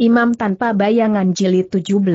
Imam tanpa bayangan jilid 17.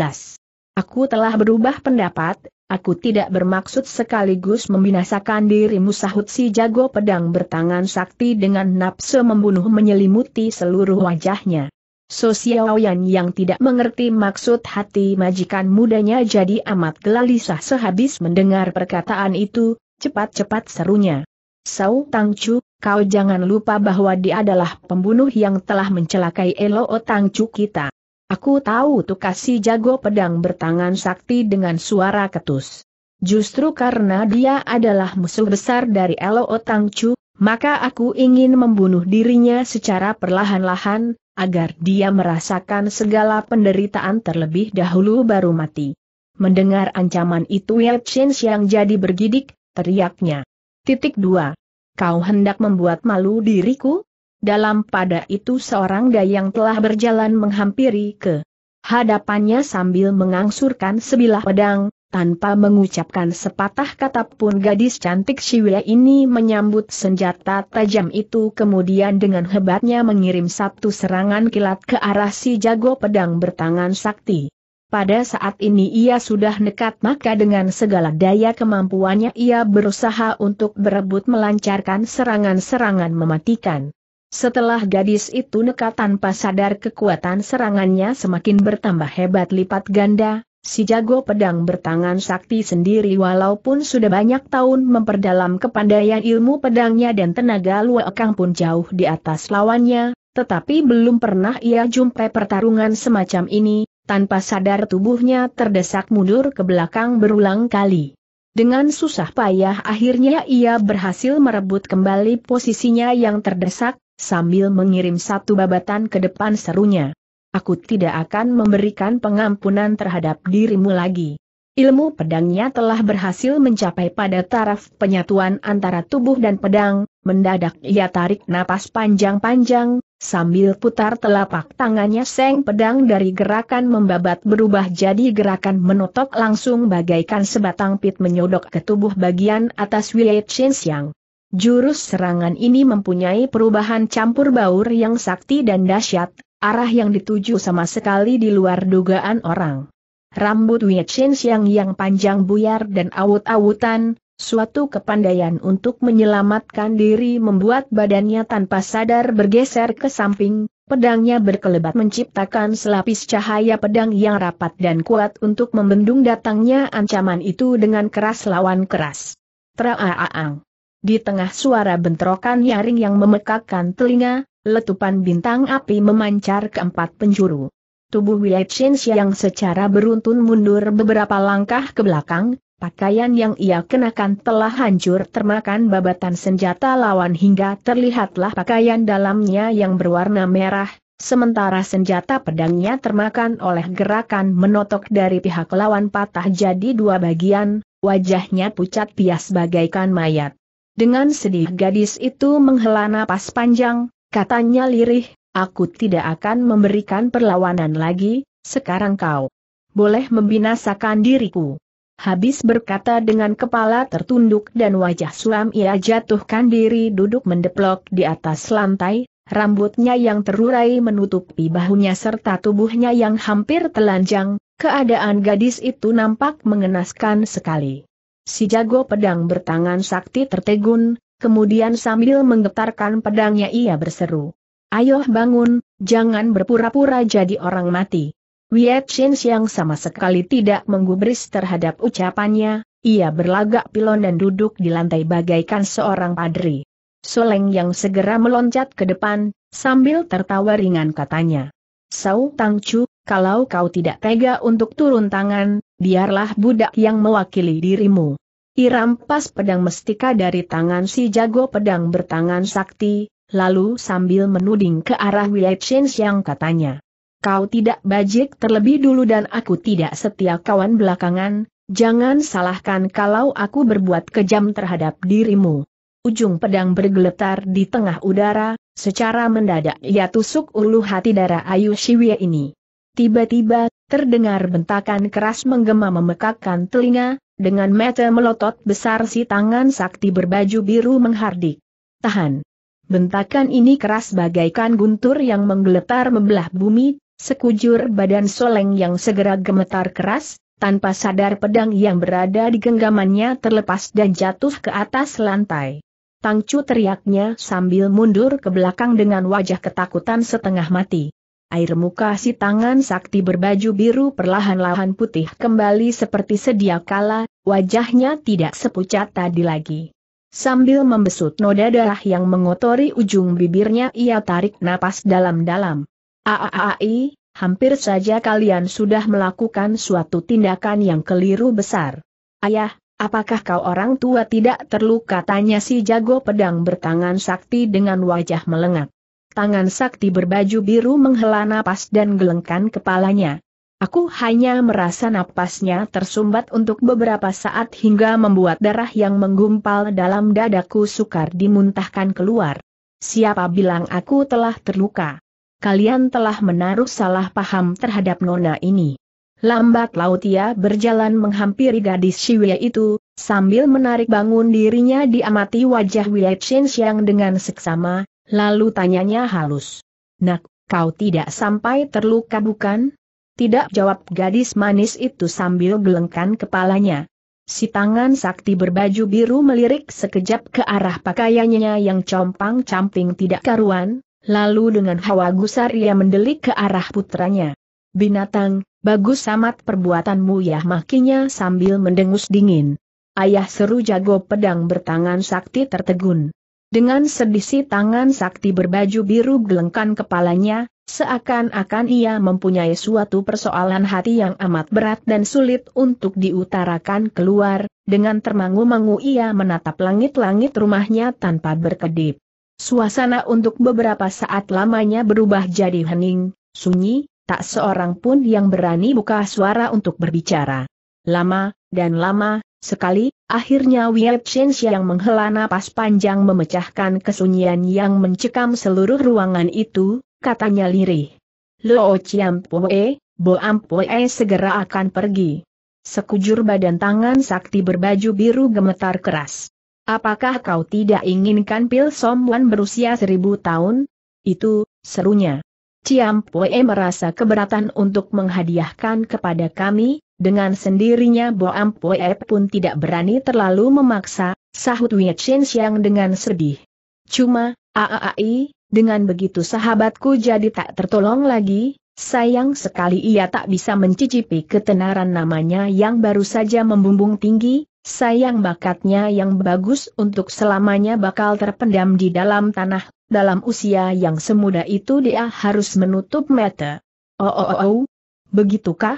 Aku telah berubah pendapat, aku tidak bermaksud sekaligus membinasakan dirimu sahut si jago pedang bertangan sakti dengan nafsu membunuh menyelimuti seluruh wajahnya. Sosiawayan yang tidak mengerti maksud hati majikan mudanya jadi amat gelisah sehabis mendengar perkataan itu, cepat-cepat serunya. Sau tangchu kau jangan lupa bahwa dia adalah pembunuh yang telah mencelakai Elo Otangcu kita. Aku tahu Tukasi jago pedang bertangan sakti dengan suara ketus. Justru karena dia adalah musuh besar dari Elo Otangcu, maka aku ingin membunuh dirinya secara perlahan-lahan, agar dia merasakan segala penderitaan terlebih dahulu baru mati. Mendengar ancaman itu Yelchin yang jadi bergidik, teriaknya. Titik 2 kau hendak membuat malu diriku? Dalam pada itu seorang dayang telah berjalan menghampiri ke hadapannya sambil mengangsurkan sebilah pedang, tanpa mengucapkan sepatah kata pun gadis cantik Siwia ini menyambut senjata tajam itu kemudian dengan hebatnya mengirim satu serangan kilat ke arah si jago pedang bertangan sakti. Pada saat ini ia sudah nekat maka dengan segala daya kemampuannya ia berusaha untuk berebut melancarkan serangan-serangan mematikan. Setelah gadis itu nekat tanpa sadar kekuatan serangannya semakin bertambah hebat lipat ganda, si jago pedang bertangan sakti sendiri walaupun sudah banyak tahun memperdalam kepandaian ilmu pedangnya dan tenaga luakang pun jauh di atas lawannya, tetapi belum pernah ia jumpai pertarungan semacam ini, tanpa sadar tubuhnya terdesak mundur ke belakang berulang kali. Dengan susah payah akhirnya ia berhasil merebut kembali posisinya yang terdesak, sambil mengirim satu babatan ke depan serunya. Aku tidak akan memberikan pengampunan terhadap dirimu lagi. Ilmu pedangnya telah berhasil mencapai pada taraf penyatuan antara tubuh dan pedang, mendadak ia tarik napas panjang-panjang, Sambil putar telapak tangannya seng pedang dari gerakan membabat berubah jadi gerakan menotok langsung bagaikan sebatang pit menyodok ke tubuh bagian atas Wei Yang. Jurus serangan ini mempunyai perubahan campur baur yang sakti dan dahsyat, arah yang dituju sama sekali di luar dugaan orang. Rambut Wei Yang yang panjang buyar dan awut-awutan, Suatu kepandaian untuk menyelamatkan diri membuat badannya tanpa sadar bergeser ke samping, pedangnya berkelebat menciptakan selapis cahaya pedang yang rapat dan kuat untuk membendung datangnya ancaman itu dengan keras lawan keras. Traaang. Di tengah suara bentrokan nyaring yang memekakkan telinga, letupan bintang api memancar ke empat penjuru. Tubuh Wei yang secara beruntun mundur beberapa langkah ke belakang, Pakaian yang ia kenakan telah hancur termakan babatan senjata lawan hingga terlihatlah pakaian dalamnya yang berwarna merah, sementara senjata pedangnya termakan oleh gerakan menotok dari pihak lawan patah jadi dua bagian, wajahnya pucat pias bagaikan mayat. Dengan sedih gadis itu menghela napas panjang, katanya lirih, aku tidak akan memberikan perlawanan lagi, sekarang kau boleh membinasakan diriku. Habis berkata dengan kepala tertunduk dan wajah suam ia jatuhkan diri duduk mendeplok di atas lantai, rambutnya yang terurai menutupi bahunya serta tubuhnya yang hampir telanjang, keadaan gadis itu nampak mengenaskan sekali. Si jago pedang bertangan sakti tertegun, kemudian sambil menggetarkan pedangnya ia berseru. Ayo bangun, jangan berpura-pura jadi orang mati. Chen yang sama sekali tidak menggubris terhadap ucapannya, ia berlagak pilon dan duduk di lantai bagaikan seorang padri. Soleng yang segera meloncat ke depan, sambil tertawa ringan katanya. Sau Tang Chu, kalau kau tidak tega untuk turun tangan, biarlah budak yang mewakili dirimu. Irampas pedang mestika dari tangan si jago pedang bertangan sakti, lalu sambil menuding ke arah Chen yang katanya. Kau tidak bajik terlebih dulu dan aku tidak setia kawan belakangan, jangan salahkan kalau aku berbuat kejam terhadap dirimu. Ujung pedang bergeletar di tengah udara, secara mendadak ia tusuk ulu hati darah Ayu Shiwie ini. Tiba-tiba, terdengar bentakan keras menggema memekakkan telinga, dengan mata melotot besar si tangan sakti berbaju biru menghardik. Tahan. Bentakan ini keras bagaikan guntur yang menggeletar membelah bumi, Sekujur badan Soleng yang segera gemetar keras, tanpa sadar pedang yang berada di genggamannya terlepas dan jatuh ke atas lantai. Tangcu teriaknya sambil mundur ke belakang dengan wajah ketakutan setengah mati. Air muka si tangan sakti berbaju biru perlahan-lahan putih kembali seperti sedia kala, wajahnya tidak sepucat tadi lagi. Sambil membesut noda darah yang mengotori ujung bibirnya ia tarik napas dalam-dalam. Aaai, hampir saja kalian sudah melakukan suatu tindakan yang keliru besar. Ayah, apakah kau orang tua tidak terluka? Tanya si jago pedang bertangan sakti dengan wajah melengak. Tangan sakti berbaju biru menghela napas dan gelengkan kepalanya. Aku hanya merasa napasnya tersumbat untuk beberapa saat hingga membuat darah yang menggumpal dalam dadaku sukar dimuntahkan keluar. Siapa bilang aku telah terluka? kalian telah menaruh salah paham terhadap nona ini. Lambat laut ia berjalan menghampiri gadis Shiwei itu, sambil menarik bangun dirinya diamati wajah Wei Xiang dengan seksama, lalu tanyanya halus. Nak, kau tidak sampai terluka bukan? Tidak jawab gadis manis itu sambil gelengkan kepalanya. Si tangan sakti berbaju biru melirik sekejap ke arah pakaiannya yang compang-camping tidak karuan, Lalu dengan hawa gusar ia mendelik ke arah putranya. Binatang, bagus amat perbuatanmu ya makinya sambil mendengus dingin. Ayah seru jago pedang bertangan sakti tertegun. Dengan sedisi tangan sakti berbaju biru gelengkan kepalanya, seakan-akan ia mempunyai suatu persoalan hati yang amat berat dan sulit untuk diutarakan keluar, dengan termangu-mangu ia menatap langit-langit rumahnya tanpa berkedip. Suasana untuk beberapa saat lamanya berubah jadi hening, sunyi, tak seorang pun yang berani buka suara untuk berbicara. Lama, dan lama, sekali, akhirnya Wei Chen yang menghela napas panjang memecahkan kesunyian yang mencekam seluruh ruangan itu, katanya lirih. Lo Chiampoe, Bo Ampoe segera akan pergi. Sekujur badan tangan sakti berbaju biru gemetar keras. Apakah kau tidak inginkan Pil Somwan berusia seribu tahun? Itu, serunya. Ciam Pue merasa keberatan untuk menghadiahkan kepada kami, dengan sendirinya Boam Pue pun tidak berani terlalu memaksa, sahut Wei Chen Xiang dengan sedih. Cuma, aaai, dengan begitu sahabatku jadi tak tertolong lagi, sayang sekali ia tak bisa mencicipi ketenaran namanya yang baru saja membumbung tinggi, Sayang bakatnya yang bagus untuk selamanya bakal terpendam di dalam tanah, dalam usia yang semuda itu dia harus menutup mata. Oh oh oh, oh. begitukah?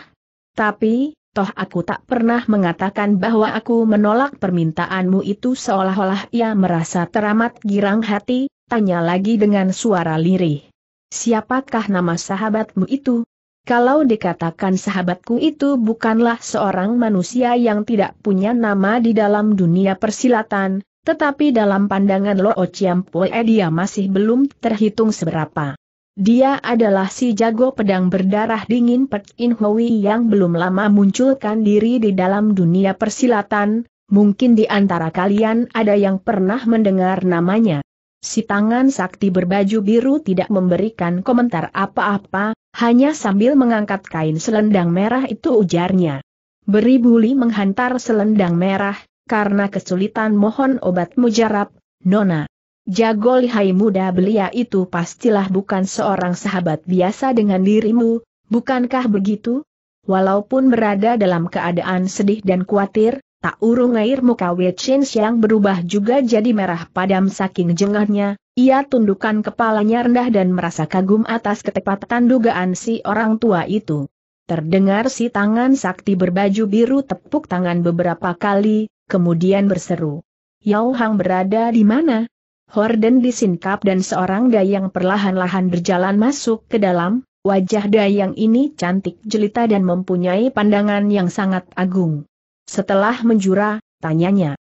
Tapi, toh aku tak pernah mengatakan bahwa aku menolak permintaanmu itu seolah-olah ia merasa teramat girang hati, tanya lagi dengan suara lirih. Siapakah nama sahabatmu itu? Kalau dikatakan sahabatku itu bukanlah seorang manusia yang tidak punya nama di dalam dunia persilatan, tetapi dalam pandangan Lo Chiampoe dia masih belum terhitung seberapa. Dia adalah si jago pedang berdarah dingin Pek In Hui yang belum lama munculkan diri di dalam dunia persilatan, mungkin di antara kalian ada yang pernah mendengar namanya. Si tangan sakti berbaju biru tidak memberikan komentar apa-apa, hanya sambil mengangkat kain selendang merah itu ujarnya. Beri buli menghantar selendang merah, karena kesulitan mohon obat mujarab, Nona. Jago lihai muda belia itu pastilah bukan seorang sahabat biasa dengan dirimu, bukankah begitu? Walaupun berada dalam keadaan sedih dan khawatir, tak urung air muka Wei Chen Xiang berubah juga jadi merah padam saking jengahnya, ia tundukkan kepalanya rendah dan merasa kagum atas ketepatan dugaan si orang tua itu. Terdengar si tangan sakti berbaju biru tepuk tangan beberapa kali, kemudian berseru. Yao Hang berada di mana? Horden disingkap dan seorang dayang perlahan-lahan berjalan masuk ke dalam, wajah dayang ini cantik jelita dan mempunyai pandangan yang sangat agung. Setelah menjura, tanyanya,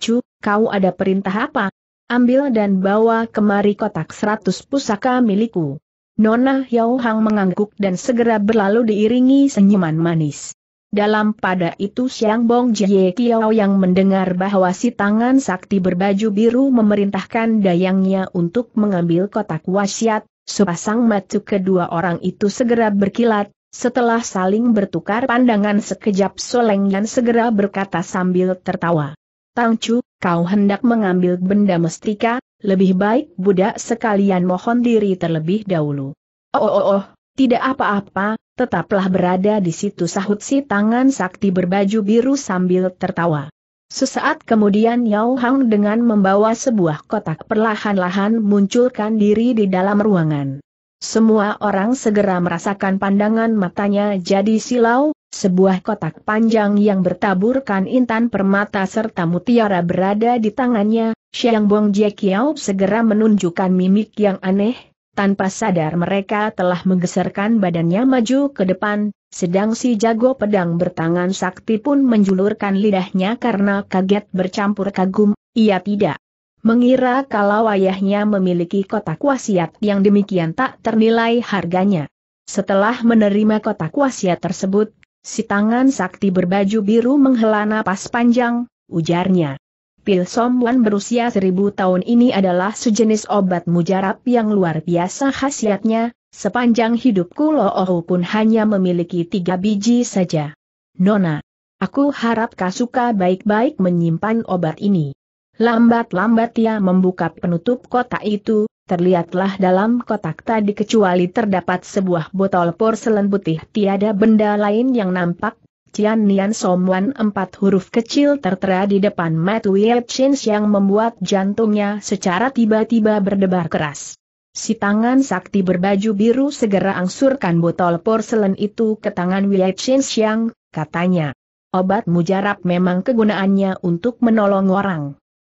Chu, kau ada perintah apa? Ambil dan bawa kemari kotak seratus pusaka milikku. Nona Yao Hang mengangguk dan segera berlalu diiringi senyuman manis. Dalam pada itu Siang Bong Jie Kiao yang mendengar bahwa si tangan sakti berbaju biru memerintahkan dayangnya untuk mengambil kotak wasiat, sepasang mata kedua orang itu segera berkilat, setelah saling bertukar pandangan sekejap Soleng Yan segera berkata sambil tertawa. Chu, kau hendak mengambil benda mestika, lebih baik budak sekalian mohon diri terlebih dahulu. Oh oh oh, oh tidak apa-apa, tetaplah berada di situ sahut si tangan sakti berbaju biru sambil tertawa. Sesaat kemudian Yao Hang dengan membawa sebuah kotak perlahan-lahan munculkan diri di dalam ruangan. Semua orang segera merasakan pandangan matanya jadi silau, sebuah kotak panjang yang bertaburkan intan permata serta mutiara berada di tangannya, Xiang Bong Jie Kiao segera menunjukkan mimik yang aneh, tanpa sadar mereka telah menggeserkan badannya maju ke depan, sedang si jago pedang bertangan sakti pun menjulurkan lidahnya karena kaget bercampur kagum, ia tidak mengira kalau ayahnya memiliki kotak wasiat yang demikian tak ternilai harganya. Setelah menerima kotak wasiat tersebut, Si tangan sakti berbaju biru menghela napas panjang, ujarnya. Pil Somwan berusia seribu tahun ini adalah sejenis obat mujarab yang luar biasa khasiatnya, sepanjang hidupku Loohu pun hanya memiliki tiga biji saja. Nona, aku harap Kasuka baik-baik menyimpan obat ini. Lambat-lambat ia membuka penutup kotak itu, Terlihatlah dalam kotak tadi kecuali terdapat sebuah botol porselen putih tiada benda lain yang nampak, Cian Nian Somwan empat huruf kecil tertera di depan Matt Wilkins yang membuat jantungnya secara tiba-tiba berdebar keras. Si tangan sakti berbaju biru segera angsurkan botol porselen itu ke tangan Wilkins yang, katanya, obat mujarab memang kegunaannya untuk menolong orang.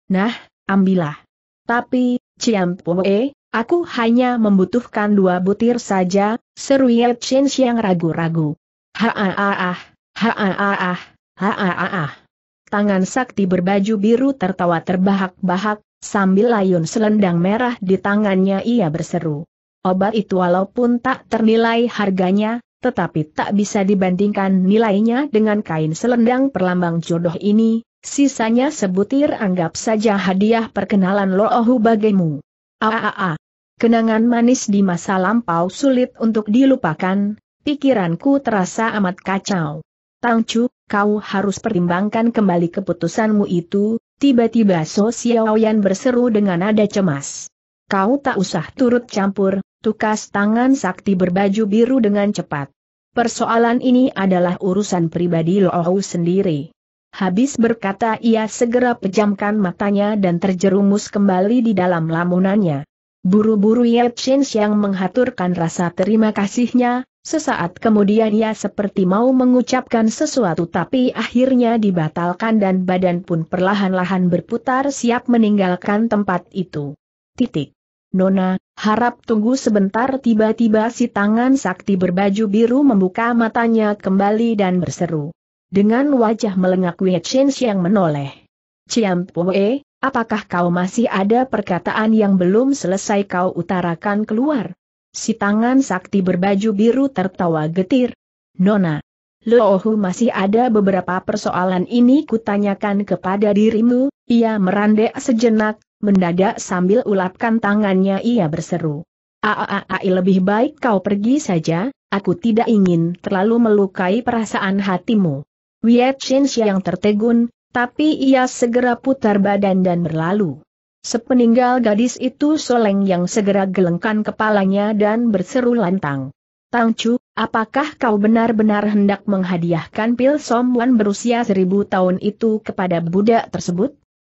Nah, ambillah. Tapi, Ciam Poe, aku hanya membutuhkan dua butir saja, seru Ye Chen yang ragu-ragu. ah ah Tangan sakti berbaju biru tertawa terbahak-bahak, sambil layun selendang merah di tangannya ia berseru. Obat itu walaupun tak ternilai harganya, tetapi tak bisa dibandingkan nilainya dengan kain selendang perlambang jodoh ini, Sisanya sebutir anggap saja hadiah perkenalan Loohu bagimu. Aaa. Kenangan manis di masa lampau sulit untuk dilupakan, pikiranku terasa amat kacau. Tangcu, kau harus pertimbangkan kembali keputusanmu itu, tiba-tiba So Xiaoyan berseru dengan nada cemas. Kau tak usah turut campur, tukas tangan sakti berbaju biru dengan cepat. Persoalan ini adalah urusan pribadi Loohu sendiri. Habis berkata ia segera pejamkan matanya dan terjerumus kembali di dalam lamunannya. Buru-buru Ye Chen yang menghaturkan rasa terima kasihnya, sesaat kemudian ia seperti mau mengucapkan sesuatu tapi akhirnya dibatalkan dan badan pun perlahan-lahan berputar siap meninggalkan tempat itu. Titik. Nona, harap tunggu sebentar tiba-tiba si tangan sakti berbaju biru membuka matanya kembali dan berseru dengan wajah melengak Wei yang menoleh. Ciam Pue, apakah kau masih ada perkataan yang belum selesai kau utarakan keluar? Si tangan sakti berbaju biru tertawa getir. Nona, Lohu masih ada beberapa persoalan ini kutanyakan kepada dirimu, ia merandek sejenak, mendadak sambil ulapkan tangannya ia berseru. Aaai lebih baik kau pergi saja, aku tidak ingin terlalu melukai perasaan hatimu. Wiet Chin yang tertegun, tapi ia segera putar badan dan berlalu. Sepeninggal gadis itu Soleng yang segera gelengkan kepalanya dan berseru lantang. Chu, apakah kau benar-benar hendak menghadiahkan pil somwan berusia seribu tahun itu kepada budak tersebut?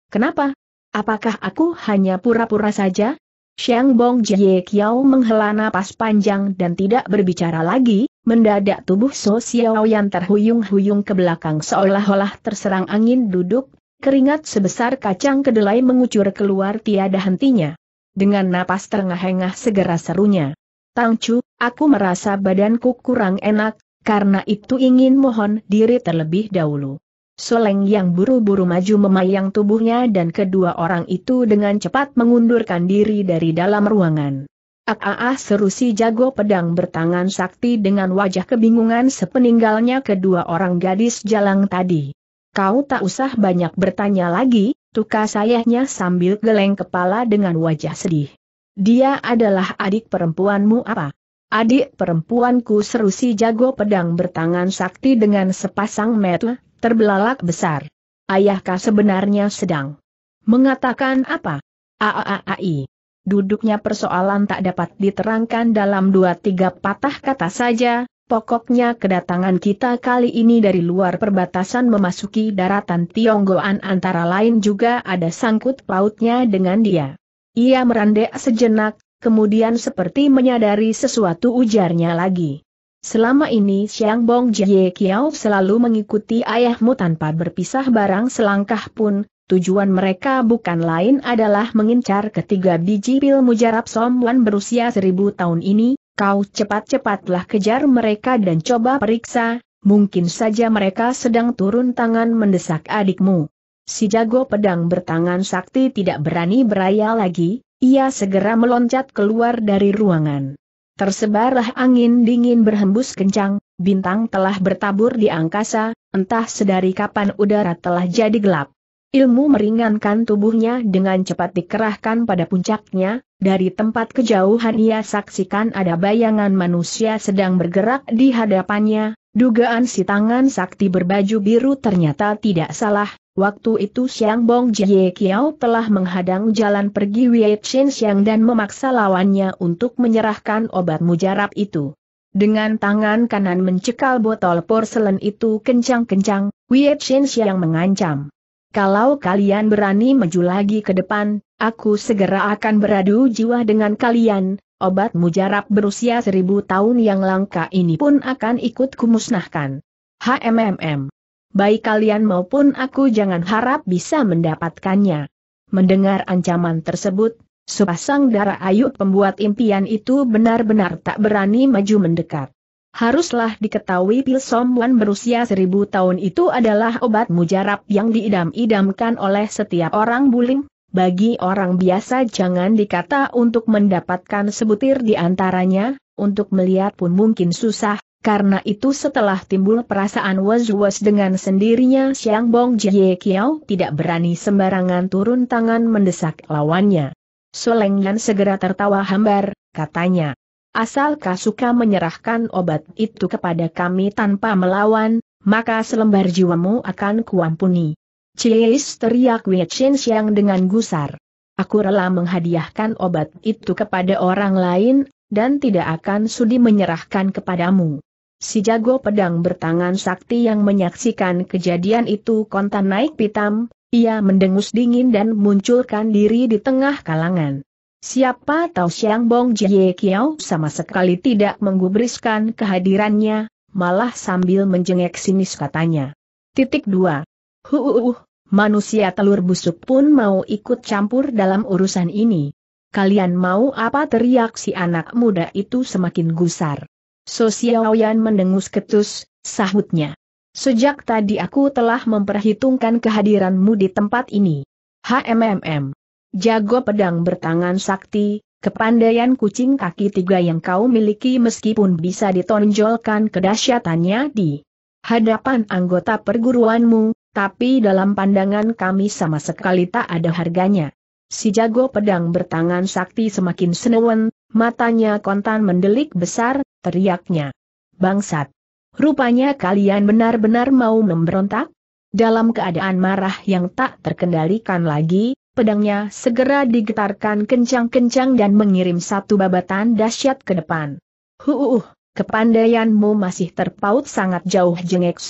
Kenapa? Apakah aku hanya pura-pura saja? Xiang Bong Jie Kiao menghela napas panjang dan tidak berbicara lagi, mendadak tubuh So Xiao yang terhuyung-huyung ke belakang seolah-olah terserang angin duduk, keringat sebesar kacang kedelai mengucur keluar tiada hentinya. Dengan napas terengah-engah segera serunya. Tang Chu, aku merasa badanku kurang enak, karena itu ingin mohon diri terlebih dahulu. Soleng yang buru-buru maju memayang tubuhnya dan kedua orang itu dengan cepat mengundurkan diri dari dalam ruangan. Aaah, ah, ah, seru si jago pedang bertangan sakti dengan wajah kebingungan sepeninggalnya kedua orang gadis jalang tadi. Kau tak usah banyak bertanya lagi, tuka sayahnya sambil geleng kepala dengan wajah sedih. Dia adalah adik perempuanmu apa? Adik perempuanku seru si jago pedang bertangan sakti dengan sepasang mata terbelalak besar. Ayahkah sebenarnya sedang mengatakan apa? Aaai. Duduknya persoalan tak dapat diterangkan dalam dua tiga patah kata saja, pokoknya kedatangan kita kali ini dari luar perbatasan memasuki daratan Tionggoan antara lain juga ada sangkut pautnya dengan dia. Ia merandek sejenak, kemudian seperti menyadari sesuatu ujarnya lagi. Selama ini Xiang Bong Jie Kiao selalu mengikuti ayahmu tanpa berpisah barang selangkah pun, tujuan mereka bukan lain adalah mengincar ketiga biji pil mujarab Somwan berusia seribu tahun ini, kau cepat-cepatlah kejar mereka dan coba periksa, mungkin saja mereka sedang turun tangan mendesak adikmu. Si jago pedang bertangan sakti tidak berani beraya lagi, ia segera meloncat keluar dari ruangan. Tersebarlah angin dingin berhembus kencang, bintang telah bertabur di angkasa, entah sedari kapan udara telah jadi gelap. Ilmu meringankan tubuhnya dengan cepat dikerahkan pada puncaknya, dari tempat kejauhan ia saksikan ada bayangan manusia sedang bergerak di hadapannya, dugaan si tangan sakti berbaju biru ternyata tidak salah, Waktu itu Xiang Bong Jie Kiao telah menghadang jalan pergi Wei Chen Xiang dan memaksa lawannya untuk menyerahkan obat mujarab itu. Dengan tangan kanan mencekal botol porselen itu kencang-kencang, Wei Chen Xiang mengancam. Kalau kalian berani maju lagi ke depan, aku segera akan beradu jiwa dengan kalian, obat mujarab berusia seribu tahun yang langka ini pun akan ikut kumusnahkan. HMMM baik kalian maupun aku jangan harap bisa mendapatkannya. Mendengar ancaman tersebut, sepasang darah ayu pembuat impian itu benar-benar tak berani maju mendekat. Haruslah diketahui pil somwan berusia seribu tahun itu adalah obat mujarab yang diidam-idamkan oleh setiap orang bulim, bagi orang biasa jangan dikata untuk mendapatkan sebutir di antaranya, untuk melihat pun mungkin susah, karena itu setelah timbul perasaan was-was dengan sendirinya Siang Bong Jie Kiao tidak berani sembarangan turun tangan mendesak lawannya. Soleng Yan segera tertawa hambar, katanya. Asal suka menyerahkan obat itu kepada kami tanpa melawan, maka selembar jiwamu akan kuampuni. Cies teriak Wei Chen Xiang dengan gusar. Aku rela menghadiahkan obat itu kepada orang lain, dan tidak akan sudi menyerahkan kepadamu. Si jago pedang bertangan sakti yang menyaksikan kejadian itu kontan naik pitam, ia mendengus dingin dan munculkan diri di tengah kalangan. Siapa tahu Siang Bong Jie Kiao sama sekali tidak menggubriskan kehadirannya, malah sambil menjengek sinis katanya. Titik 2. Huuuh, manusia telur busuk pun mau ikut campur dalam urusan ini. Kalian mau apa teriak si anak muda itu semakin gusar. Xiaoyan mendengus ketus, sahutnya. Sejak tadi aku telah memperhitungkan kehadiranmu di tempat ini. HMMM. Jago pedang bertangan sakti, kepandaian kucing kaki tiga yang kau miliki meskipun bisa ditonjolkan kedahsyatannya di hadapan anggota perguruanmu, tapi dalam pandangan kami sama sekali tak ada harganya. Si jago pedang bertangan sakti semakin senewen, matanya kontan mendelik besar, teriaknya. Bangsat! Rupanya kalian benar-benar mau memberontak? Dalam keadaan marah yang tak terkendalikan lagi, pedangnya segera digetarkan kencang-kencang dan mengirim satu babatan dahsyat ke depan. Huuuh, kepandaianmu masih terpaut sangat jauh jengek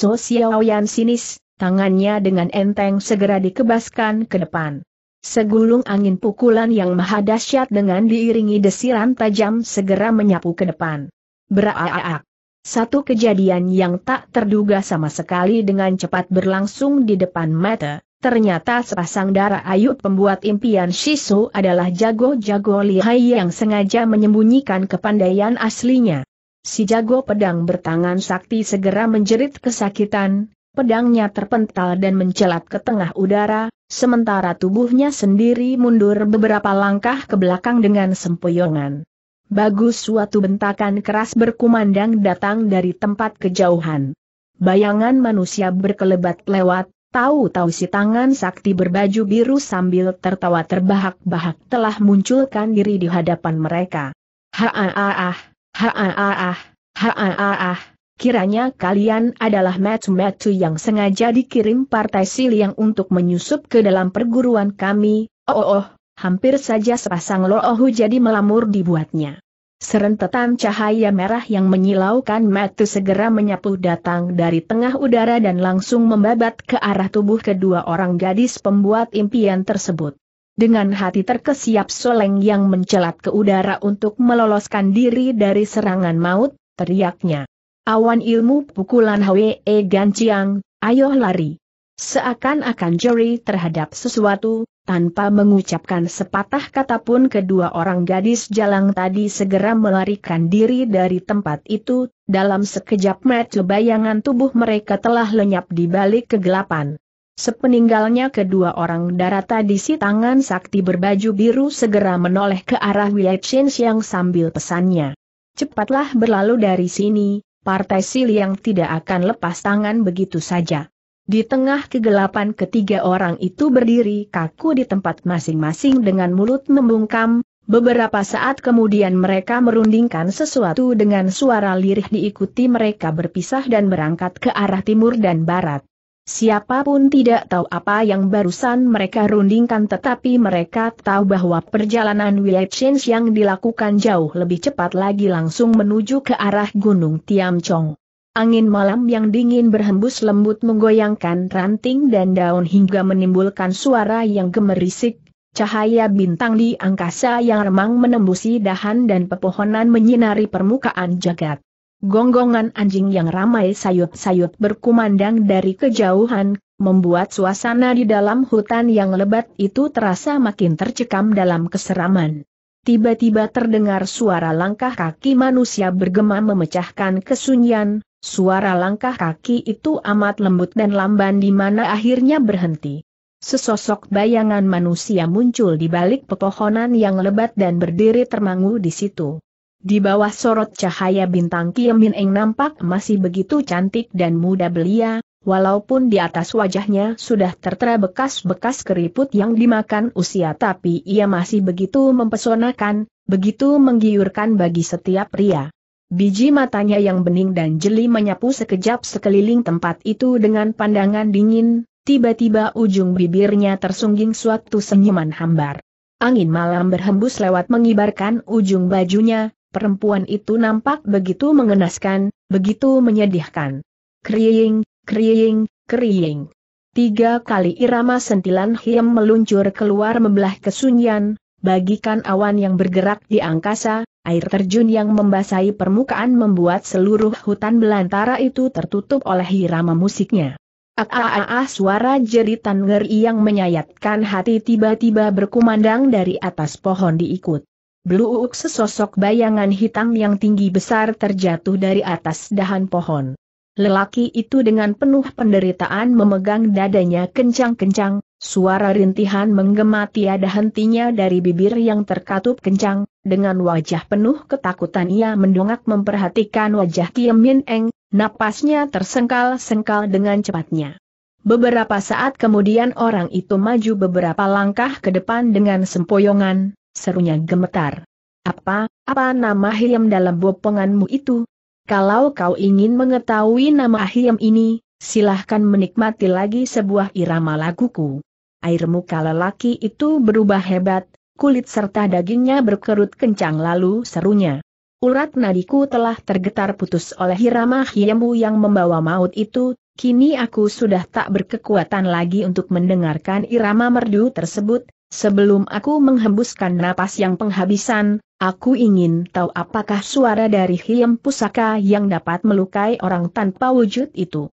yang sinis, tangannya dengan enteng segera dikebaskan ke depan. Segulung angin pukulan yang maha dahsyat dengan diiringi desiran tajam segera menyapu ke depan. Beraaak. Satu kejadian yang tak terduga sama sekali dengan cepat berlangsung di depan mata. Ternyata sepasang darah ayut pembuat impian Shisu adalah jago-jago lihai yang sengaja menyembunyikan kepandaian aslinya. Si jago pedang bertangan sakti segera menjerit kesakitan, pedangnya terpental dan mencelat ke tengah udara, sementara tubuhnya sendiri mundur beberapa langkah ke belakang dengan sempoyongan. Bagus suatu bentakan keras berkumandang datang dari tempat kejauhan. Bayangan manusia berkelebat lewat, tahu-tahu si tangan sakti berbaju biru sambil tertawa terbahak-bahak telah munculkan diri di hadapan mereka. Ha-ah-ah, ha-ah-ah, ha-ah-ah. Kiranya kalian adalah metu-metu yang sengaja dikirim partai Siliang untuk menyusup ke dalam perguruan kami, oh oh, oh hampir saja sepasang loohu jadi melamur dibuatnya. Serentetan cahaya merah yang menyilaukan metu segera menyapu datang dari tengah udara dan langsung membabat ke arah tubuh kedua orang gadis pembuat impian tersebut. Dengan hati terkesiap Soleng yang mencelat ke udara untuk meloloskan diri dari serangan maut, teriaknya. Awan ilmu pukulan Hwe e Ganciang, ayo lari. Seakan-akan Jerry terhadap sesuatu, tanpa mengucapkan sepatah kata pun kedua orang gadis jalang tadi segera melarikan diri dari tempat itu, dalam sekejap mata bayangan tubuh mereka telah lenyap di balik kegelapan. Sepeninggalnya kedua orang darat tadi si tangan sakti berbaju biru segera menoleh ke arah Wei Chen yang sambil pesannya. Cepatlah berlalu dari sini, Partai yang tidak akan lepas tangan begitu saja. Di tengah kegelapan ketiga orang itu berdiri kaku di tempat masing-masing dengan mulut membungkam, beberapa saat kemudian mereka merundingkan sesuatu dengan suara lirih diikuti mereka berpisah dan berangkat ke arah timur dan barat. Siapapun tidak tahu apa yang barusan mereka rundingkan tetapi mereka tahu bahwa perjalanan Wei Chen yang dilakukan jauh lebih cepat lagi langsung menuju ke arah Gunung Tiamcong. Angin malam yang dingin berhembus lembut menggoyangkan ranting dan daun hingga menimbulkan suara yang gemerisik, cahaya bintang di angkasa yang remang menembusi dahan dan pepohonan menyinari permukaan jagat. Gonggongan anjing yang ramai sayut-sayut berkumandang dari kejauhan, membuat suasana di dalam hutan yang lebat itu terasa makin tercekam dalam keseraman. Tiba-tiba terdengar suara langkah kaki manusia bergema memecahkan kesunyian, suara langkah kaki itu amat lembut dan lamban di mana akhirnya berhenti. Sesosok bayangan manusia muncul di balik pepohonan yang lebat dan berdiri termangu di situ. Di bawah sorot cahaya bintang Kim Min Eng nampak masih begitu cantik dan muda belia, walaupun di atas wajahnya sudah tertera bekas-bekas keriput yang dimakan usia tapi ia masih begitu mempesonakan, begitu menggiurkan bagi setiap pria. Biji matanya yang bening dan jeli menyapu sekejap sekeliling tempat itu dengan pandangan dingin, tiba-tiba ujung bibirnya tersungging suatu senyuman hambar. Angin malam berhembus lewat mengibarkan ujung bajunya, perempuan itu nampak begitu mengenaskan, begitu menyedihkan. Kriying, kriying, kriying. Tiga kali irama sentilan hiam meluncur keluar membelah kesunyian, bagikan awan yang bergerak di angkasa, air terjun yang membasahi permukaan membuat seluruh hutan belantara itu tertutup oleh irama musiknya. Aaaa ah, ah, ah, suara jeritan ngeri yang menyayatkan hati tiba-tiba berkumandang dari atas pohon diikut. Beluuk sesosok bayangan hitam yang tinggi besar terjatuh dari atas dahan pohon. Lelaki itu dengan penuh penderitaan memegang dadanya kencang-kencang, suara rintihan menggema tiada hentinya dari bibir yang terkatup kencang, dengan wajah penuh ketakutan ia mendongak memperhatikan wajah Kim Min Eng, napasnya tersengkal-sengkal dengan cepatnya. Beberapa saat kemudian orang itu maju beberapa langkah ke depan dengan sempoyongan, serunya gemetar. Apa, apa nama Hiem dalam bopenganmu itu? Kalau kau ingin mengetahui nama Hiem ini, silahkan menikmati lagi sebuah irama laguku. Air muka lelaki itu berubah hebat, kulit serta dagingnya berkerut kencang lalu serunya. Urat nadiku telah tergetar putus oleh irama Hiemu yang membawa maut itu, kini aku sudah tak berkekuatan lagi untuk mendengarkan irama merdu tersebut, Sebelum aku menghembuskan napas yang penghabisan, aku ingin tahu apakah suara dari Hiem Pusaka yang dapat melukai orang tanpa wujud itu.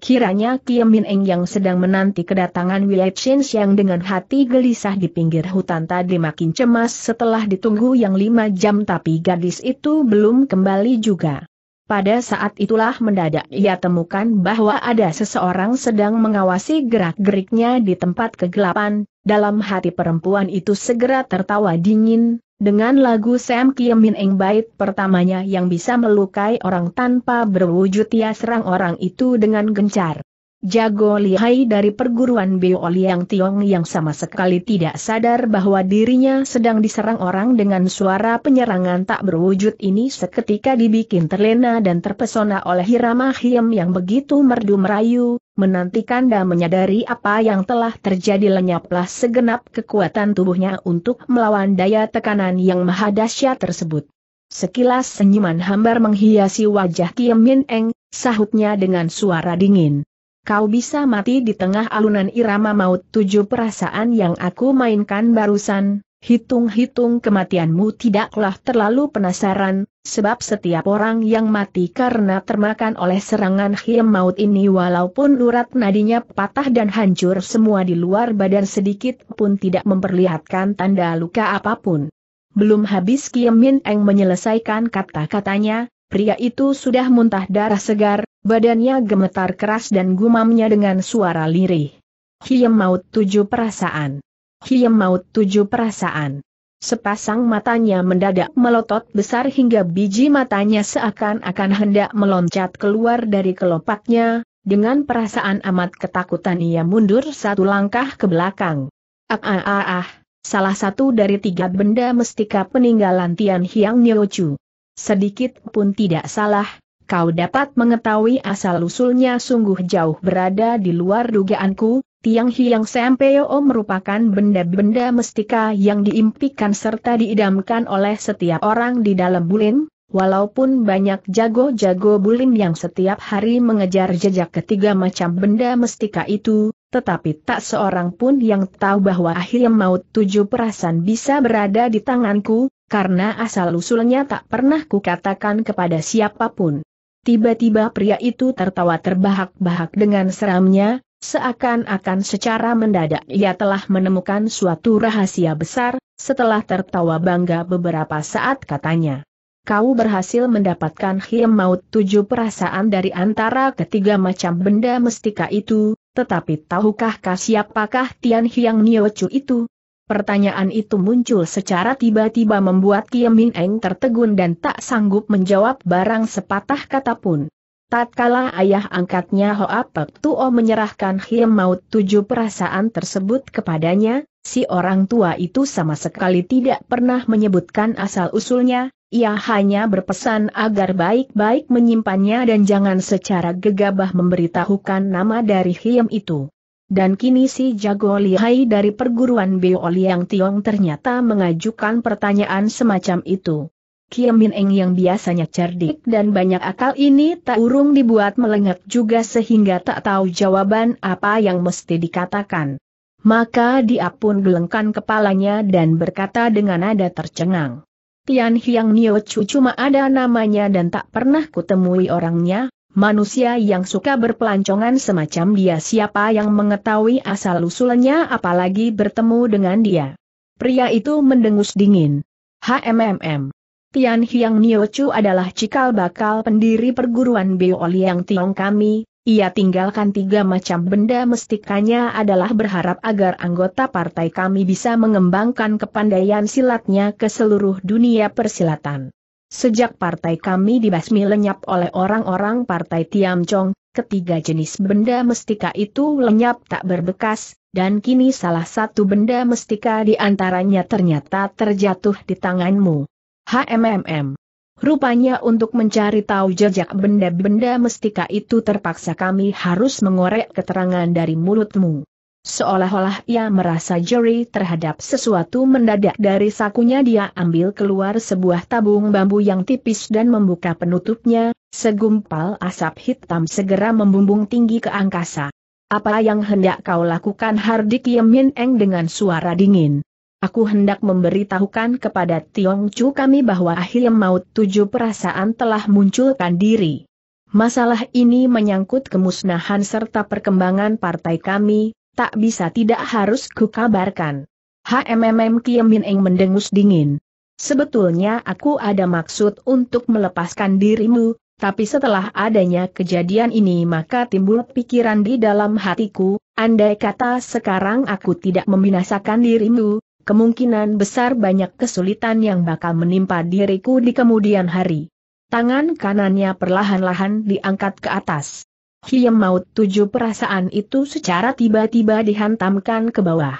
Kiranya Kiem Min Eng yang sedang menanti kedatangan Wei Chen yang dengan hati gelisah di pinggir hutan tadi makin cemas setelah ditunggu yang lima jam tapi gadis itu belum kembali juga. Pada saat itulah mendadak ia temukan bahwa ada seseorang sedang mengawasi gerak-geriknya di tempat kegelapan, dalam hati perempuan itu segera tertawa dingin, dengan lagu Sam Kim Min Eng bait pertamanya yang bisa melukai orang tanpa berwujud ia serang orang itu dengan gencar. Jago lihai dari perguruan Beo Liang Tiong yang sama sekali tidak sadar bahwa dirinya sedang diserang orang dengan suara penyerangan tak berwujud ini seketika dibikin terlena dan terpesona oleh Hirama Hiem yang begitu merdu merayu, menantikan dan menyadari apa yang telah terjadi lenyaplah segenap kekuatan tubuhnya untuk melawan daya tekanan yang dahsyat tersebut. Sekilas senyuman hambar menghiasi wajah Kim Min Eng, sahutnya dengan suara dingin. Kau bisa mati di tengah alunan irama maut tujuh perasaan yang aku mainkan barusan, hitung-hitung kematianmu tidaklah terlalu penasaran, sebab setiap orang yang mati karena termakan oleh serangan hiem maut ini walaupun urat nadinya patah dan hancur semua di luar badan sedikit pun tidak memperlihatkan tanda luka apapun. Belum habis Kim Min Eng menyelesaikan kata-katanya, pria itu sudah muntah darah segar, Badannya gemetar keras dan gumamnya dengan suara lirih. Hiem maut tujuh perasaan. Hiem maut tujuh perasaan. Sepasang matanya mendadak melotot besar hingga biji matanya seakan-akan hendak meloncat keluar dari kelopaknya, dengan perasaan amat ketakutan ia mundur satu langkah ke belakang. Ah ah ah ah, salah satu dari tiga benda mestika peninggalan Tian Hiang Niochu. Sedikit pun tidak salah, kau dapat mengetahui asal-usulnya sungguh jauh berada di luar dugaanku, Tiang Hiang Sempeo merupakan benda-benda mestika yang diimpikan serta diidamkan oleh setiap orang di dalam bulin, walaupun banyak jago-jago bulin yang setiap hari mengejar jejak ketiga macam benda mestika itu, tetapi tak seorang pun yang tahu bahwa akhir maut tujuh perasan bisa berada di tanganku, karena asal-usulnya tak pernah kukatakan kepada siapapun. Tiba-tiba pria itu tertawa terbahak-bahak dengan seramnya, seakan-akan secara mendadak ia telah menemukan suatu rahasia besar, setelah tertawa bangga beberapa saat katanya. Kau berhasil mendapatkan hiem maut tujuh perasaan dari antara ketiga macam benda mestika itu, tetapi tahukah kah siapakah Tian Hiang Niochu itu? Pertanyaan itu muncul secara tiba-tiba membuat Min Eng tertegun dan tak sanggup menjawab barang sepatah kata pun. Tatkala ayah angkatnya Hoa Pek Tuo menyerahkan Hiem Maut tujuh perasaan tersebut kepadanya, si orang tua itu sama sekali tidak pernah menyebutkan asal-usulnya, ia hanya berpesan agar baik-baik menyimpannya dan jangan secara gegabah memberitahukan nama dari Hiem itu. Dan kini si jago lihai dari perguruan Beo Liang Tiong ternyata mengajukan pertanyaan semacam itu. Kiam Eng yang biasanya cerdik dan banyak akal ini tak urung dibuat melengak juga sehingga tak tahu jawaban apa yang mesti dikatakan. Maka dia pun gelengkan kepalanya dan berkata dengan nada tercengang. Tian Hiang Nio Chu cuma ada namanya dan tak pernah kutemui orangnya, Manusia yang suka berpelancongan semacam dia siapa yang mengetahui asal-usulnya apalagi bertemu dengan dia. Pria itu mendengus dingin. HMMM. Tian Hiang Niochu adalah cikal bakal pendiri perguruan Liang Tiong kami, ia tinggalkan tiga macam benda mestikanya adalah berharap agar anggota partai kami bisa mengembangkan kepandaian silatnya ke seluruh dunia persilatan. Sejak partai kami dibasmi lenyap oleh orang-orang partai Tiam Chong, ketiga jenis benda mestika itu lenyap tak berbekas, dan kini salah satu benda mestika di antaranya ternyata terjatuh di tanganmu. HMMM. Rupanya untuk mencari tahu jejak benda-benda mestika itu terpaksa kami harus mengorek keterangan dari mulutmu. Seolah-olah ia merasa jeri terhadap sesuatu mendadak dari sakunya dia ambil keluar sebuah tabung bambu yang tipis dan membuka penutupnya, segumpal asap hitam segera membumbung tinggi ke angkasa. Apa yang hendak kau lakukan Hardik Yemin Eng dengan suara dingin? Aku hendak memberitahukan kepada Tiong Chu kami bahwa akhir maut tujuh perasaan telah munculkan diri. Masalah ini menyangkut kemusnahan serta perkembangan partai kami, tak bisa tidak harus kukabarkan. HMMM Kiem Min Eng mendengus dingin. Sebetulnya aku ada maksud untuk melepaskan dirimu, tapi setelah adanya kejadian ini maka timbul pikiran di dalam hatiku, andai kata sekarang aku tidak membinasakan dirimu, kemungkinan besar banyak kesulitan yang bakal menimpa diriku di kemudian hari. Tangan kanannya perlahan-lahan diangkat ke atas. Hiem maut tujuh perasaan itu secara tiba-tiba dihantamkan ke bawah.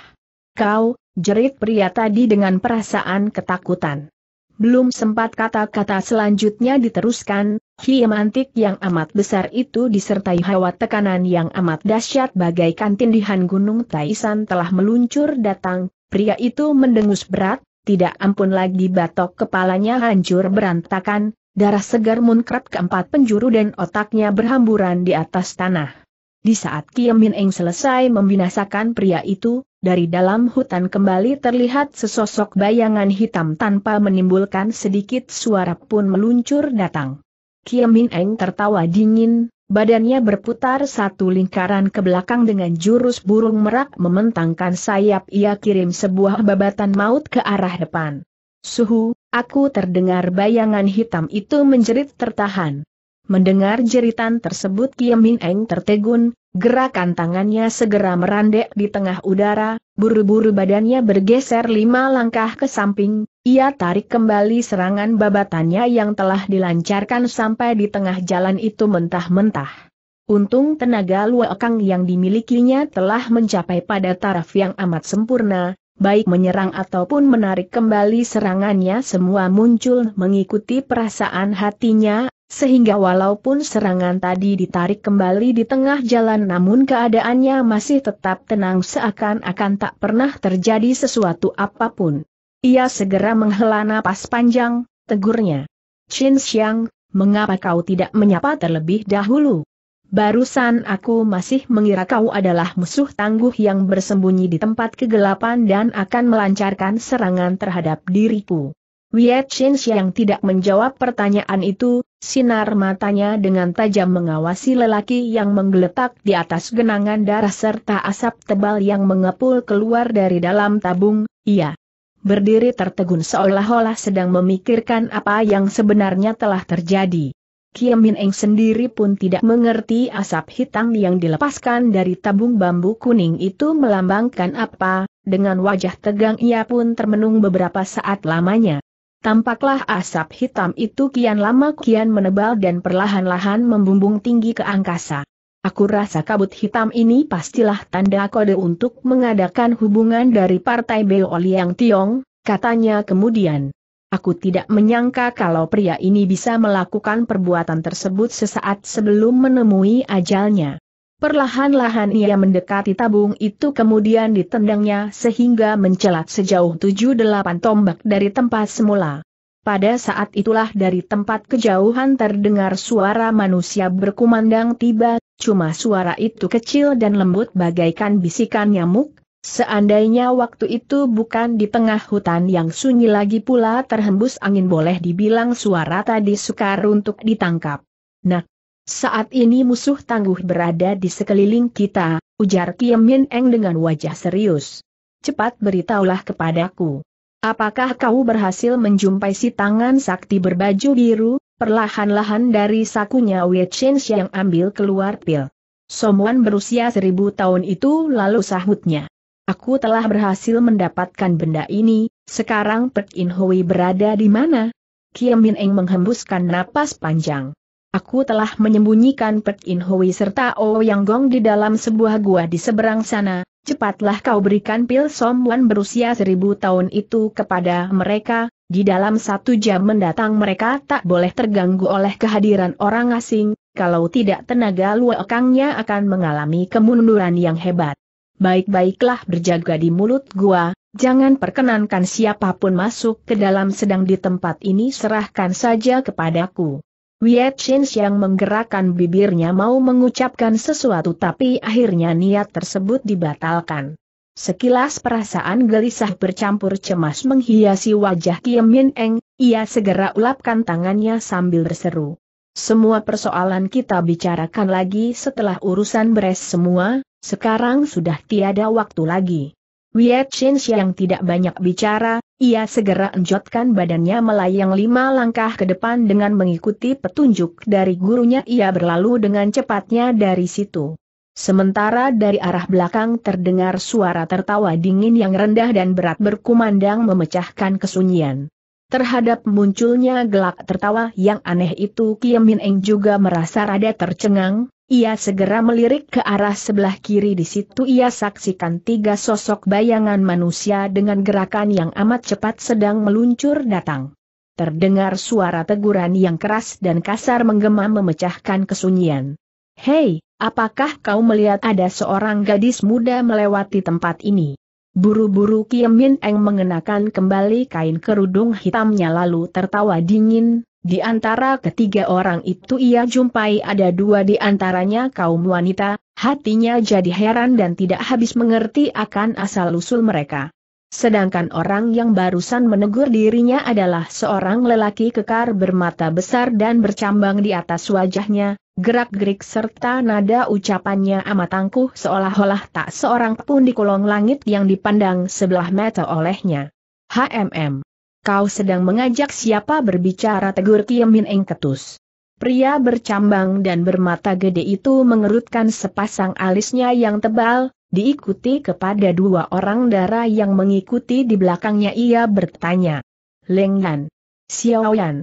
Kau, jerit pria tadi dengan perasaan ketakutan. Belum sempat kata-kata selanjutnya diteruskan, hiem antik yang amat besar itu disertai hawa tekanan yang amat dahsyat bagaikan tindihan gunung Taisan telah meluncur datang, pria itu mendengus berat, tidak ampun lagi batok kepalanya hancur berantakan, Darah segar munkrat keempat penjuru dan otaknya berhamburan di atas tanah. Di saat Kiemin Eng selesai membinasakan pria itu, dari dalam hutan kembali terlihat sesosok bayangan hitam tanpa menimbulkan sedikit suara pun meluncur datang. Kiemin Eng tertawa dingin, badannya berputar satu lingkaran ke belakang dengan jurus burung merak mementangkan sayap ia kirim sebuah babatan maut ke arah depan. Suhu, Aku terdengar bayangan hitam itu menjerit tertahan. Mendengar jeritan tersebut Kiam Min Eng tertegun, gerakan tangannya segera merandek di tengah udara, buru-buru badannya bergeser lima langkah ke samping, ia tarik kembali serangan babatannya yang telah dilancarkan sampai di tengah jalan itu mentah-mentah. Untung tenaga luakang yang dimilikinya telah mencapai pada taraf yang amat sempurna, baik menyerang ataupun menarik kembali serangannya semua muncul mengikuti perasaan hatinya, sehingga walaupun serangan tadi ditarik kembali di tengah jalan namun keadaannya masih tetap tenang seakan-akan tak pernah terjadi sesuatu apapun. Ia segera menghela napas panjang, tegurnya. Chin Xiang, mengapa kau tidak menyapa terlebih dahulu? Barusan aku masih mengira kau adalah musuh tangguh yang bersembunyi di tempat kegelapan dan akan melancarkan serangan terhadap diriku. Wiet Shin yang tidak menjawab pertanyaan itu, sinar matanya dengan tajam mengawasi lelaki yang menggeletak di atas genangan darah serta asap tebal yang mengepul keluar dari dalam tabung, ia berdiri tertegun seolah-olah sedang memikirkan apa yang sebenarnya telah terjadi. Kim Min Eng sendiri pun tidak mengerti asap hitam yang dilepaskan dari tabung bambu kuning itu melambangkan apa, dengan wajah tegang ia pun termenung beberapa saat lamanya. Tampaklah asap hitam itu kian lama kian menebal dan perlahan-lahan membumbung tinggi ke angkasa. Aku rasa kabut hitam ini pastilah tanda kode untuk mengadakan hubungan dari Partai Beo yang Tiong, katanya kemudian. Aku tidak menyangka kalau pria ini bisa melakukan perbuatan tersebut sesaat sebelum menemui ajalnya. Perlahan-lahan ia mendekati tabung itu kemudian ditendangnya sehingga mencelat sejauh 7-8 tombak dari tempat semula. Pada saat itulah dari tempat kejauhan terdengar suara manusia berkumandang tiba, cuma suara itu kecil dan lembut bagaikan bisikan nyamuk, Seandainya waktu itu bukan di tengah hutan yang sunyi lagi pula terhembus angin boleh dibilang suara tadi sukar untuk ditangkap. Nah, saat ini musuh tangguh berada di sekeliling kita, ujar Kim Min Eng dengan wajah serius. Cepat beritahulah kepadaku. Apakah kau berhasil menjumpai si tangan sakti berbaju biru? Perlahan-lahan dari sakunya Wei Chen yang ambil keluar pil. Somuan berusia seribu tahun itu lalu sahutnya. Aku telah berhasil mendapatkan benda ini, sekarang Pek In Hui berada di mana? Kim Min Eng menghembuskan napas panjang. Aku telah menyembunyikan Pek In Hui serta O oh Yang Gong di dalam sebuah gua di seberang sana, cepatlah kau berikan pil Somwan berusia seribu tahun itu kepada mereka, di dalam satu jam mendatang mereka tak boleh terganggu oleh kehadiran orang asing, kalau tidak tenaga luakangnya akan mengalami kemunduran yang hebat baik-baiklah berjaga di mulut gua, jangan perkenankan siapapun masuk ke dalam sedang di tempat ini serahkan saja kepadaku. Wiet Chin yang menggerakkan bibirnya mau mengucapkan sesuatu tapi akhirnya niat tersebut dibatalkan. Sekilas perasaan gelisah bercampur cemas menghiasi wajah Kiem Min Eng, ia segera ulapkan tangannya sambil berseru. Semua persoalan kita bicarakan lagi setelah urusan beres semua, sekarang sudah tiada waktu lagi. Wiet Chin yang tidak banyak bicara, ia segera enjotkan badannya melayang lima langkah ke depan dengan mengikuti petunjuk dari gurunya ia berlalu dengan cepatnya dari situ. Sementara dari arah belakang terdengar suara tertawa dingin yang rendah dan berat berkumandang memecahkan kesunyian. Terhadap munculnya gelak tertawa yang aneh itu Kiemin Eng juga merasa rada tercengang, ia segera melirik ke arah sebelah kiri di situ ia saksikan tiga sosok bayangan manusia dengan gerakan yang amat cepat sedang meluncur datang. Terdengar suara teguran yang keras dan kasar menggema memecahkan kesunyian. Hei, apakah kau melihat ada seorang gadis muda melewati tempat ini? Buru-buru Kiemin Min Eng mengenakan kembali kain kerudung hitamnya lalu tertawa dingin, di antara ketiga orang itu ia jumpai ada dua di antaranya kaum wanita, hatinya jadi heran dan tidak habis mengerti akan asal-usul mereka. Sedangkan orang yang barusan menegur dirinya adalah seorang lelaki kekar bermata besar dan bercambang di atas wajahnya, gerak-gerik serta nada ucapannya amat tangguh seolah-olah tak seorang pun di kolong langit yang dipandang sebelah mata olehnya. HMM kau sedang mengajak siapa berbicara tegur Kiemin Eng ketus. Pria bercambang dan bermata gede itu mengerutkan sepasang alisnya yang tebal, diikuti kepada dua orang darah yang mengikuti di belakangnya ia bertanya. Leng Xiaoyan. Xiao Yan.